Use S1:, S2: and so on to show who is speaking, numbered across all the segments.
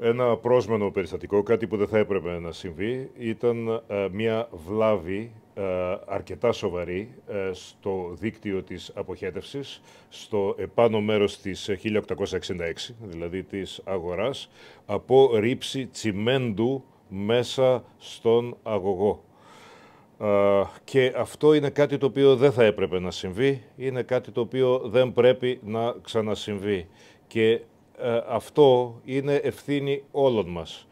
S1: ένα πρόσμενο περιστατικό, κάτι που δεν θα έπρεπε να συμβεί, ήταν ε, μια βλάβη ε, αρκετά σοβαρή ε, στο δίκτυο της αποχέτευσης, στο επάνω μέρος της 1866, δηλαδή της αγοράς, από ρήψη τσιμέντου μέσα στον αγωγό. Και αυτό είναι κάτι το οποίο δεν θα έπρεπε να συμβεί, είναι κάτι το οποίο δεν πρέπει να ξανασυμβεί. Και ε, αυτό είναι ευθύνη όλων μας.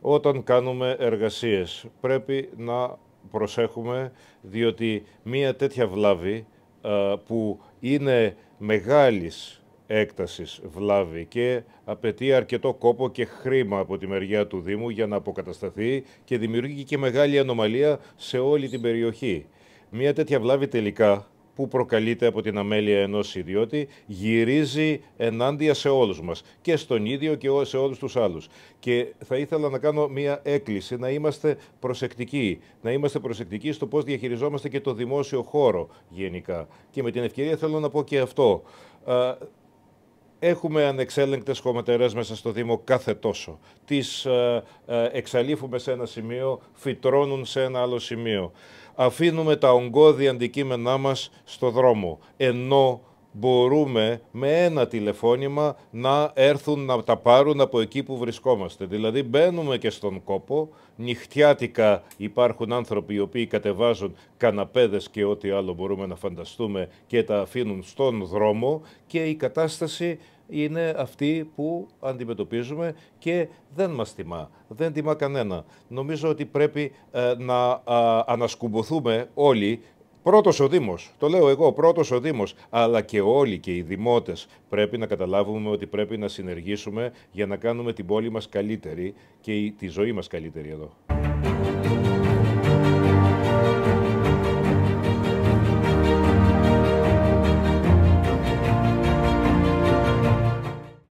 S1: Όταν κάνουμε εργασίες πρέπει να προσέχουμε διότι μία τέτοια βλάβη ε, που είναι μεγάλης έκτασης βλάβη και απαιτεί αρκετό κόπο και χρήμα από τη μεριά του Δήμου για να αποκατασταθεί και δημιουργεί και μεγάλη ανομαλία σε όλη την περιοχή. Μία τέτοια βλάβη τελικά που προκαλείται από την αμέλεια ενός ιδιώτη γυρίζει ενάντια σε όλους μας και στον ίδιο και σε όλους τους άλλους. Και θα ήθελα να κάνω μία έκκληση να είμαστε προσεκτικοί, να είμαστε προσεκτικοί στο πώς διαχειριζόμαστε και το δημόσιο χώρο γενικά. Και με την ευκαιρία θέλω να πω και αυτό. Έχουμε ανεξέλεγκτες χωματερές μέσα στο Δήμο κάθε τόσο. Τις ε, ε, εξαλείφουμε σε ένα σημείο, φυτρώνουν σε ένα άλλο σημείο. Αφήνουμε τα ογκώδη αντικείμενά μας στο δρόμο, ενώ μπορούμε με ένα τηλεφώνημα να έρθουν να τα πάρουν από εκεί που βρισκόμαστε. Δηλαδή μπαίνουμε και στον κόπο, νυχτιάτικα υπάρχουν άνθρωποι οι οποίοι κατεβάζουν καναπέδες και ό,τι άλλο μπορούμε να φανταστούμε και τα αφήνουν στον δρόμο και η κατάσταση είναι αυτή που αντιμετωπίζουμε και δεν μας τιμά, δεν τιμά κανένα. Νομίζω ότι πρέπει ε, να ανασκουμποθούμε όλοι Πρώτος ο Δήμος, το λέω εγώ, πρώτος ο Δήμος, αλλά και όλοι και οι δημότες πρέπει να καταλάβουμε ότι πρέπει να συνεργήσουμε για να κάνουμε την πόλη μας καλύτερη και τη ζωή μας καλύτερη εδώ.